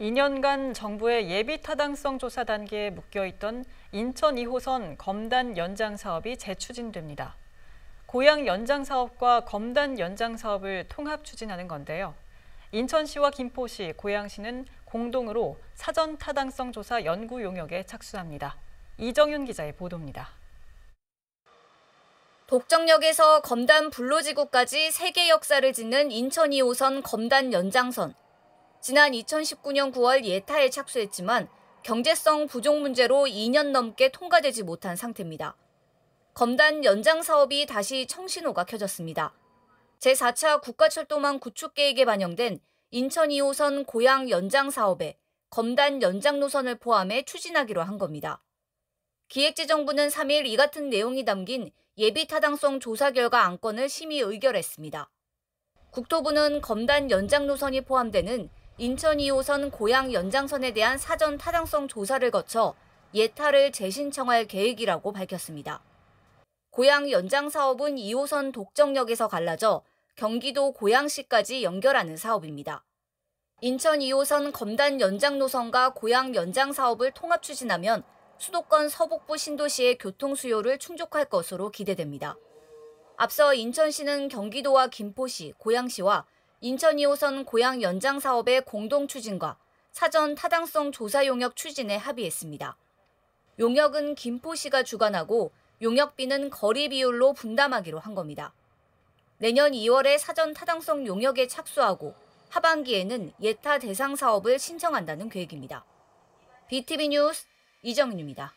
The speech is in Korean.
2년간 정부의 예비 타당성 조사 단계에 묶여 있던 인천 2호선 검단 연장 사업이 재추진됩니다. 고양 연장 사업과 검단 연장 사업을 통합 추진하는 건데요. 인천시와 김포시, 고양시는 공동으로 사전 타당성 조사 연구 용역에 착수합니다. 이정윤 기자의 보도입니다. 독정역에서 검단 불로지구까지 세계 역사를 짓는 인천 2호선 검단 연장선. 지난 2019년 9월 예타에 착수했지만 경제성 부족 문제로 2년 넘게 통과되지 못한 상태입니다. 검단 연장 사업이 다시 청신호가 켜졌습니다. 제4차 국가철도망 구축 계획에 반영된 인천 2호선 고향 연장 사업에 검단 연장 노선을 포함해 추진하기로 한 겁니다. 기획재정부는 3일 이 같은 내용이 담긴 예비 타당성 조사 결과 안건을 심의 의결했습니다. 국토부는 검단 연장 노선이 포함되는 인천 2호선 고양 연장선에 대한 사전 타당성 조사를 거쳐 예타를 재신청할 계획이라고 밝혔습니다. 고양 연장 사업은 2호선 독정역에서 갈라져 경기도 고양시까지 연결하는 사업입니다. 인천 2호선 검단 연장 노선과 고양 연장 사업을 통합 추진하면 수도권 서북부 신도시의 교통 수요를 충족할 것으로 기대됩니다. 앞서 인천시는 경기도와 김포시, 고양시와 인천 2호선 고향 연장 사업의 공동 추진과 사전 타당성 조사 용역 추진에 합의했습니다. 용역은 김포시가 주관하고 용역비는 거리 비율로 분담하기로 한 겁니다. 내년 2월에 사전 타당성 용역에 착수하고 하반기에는 예타 대상 사업을 신청한다는 계획입니다. BTV 뉴스 이정윤입니다.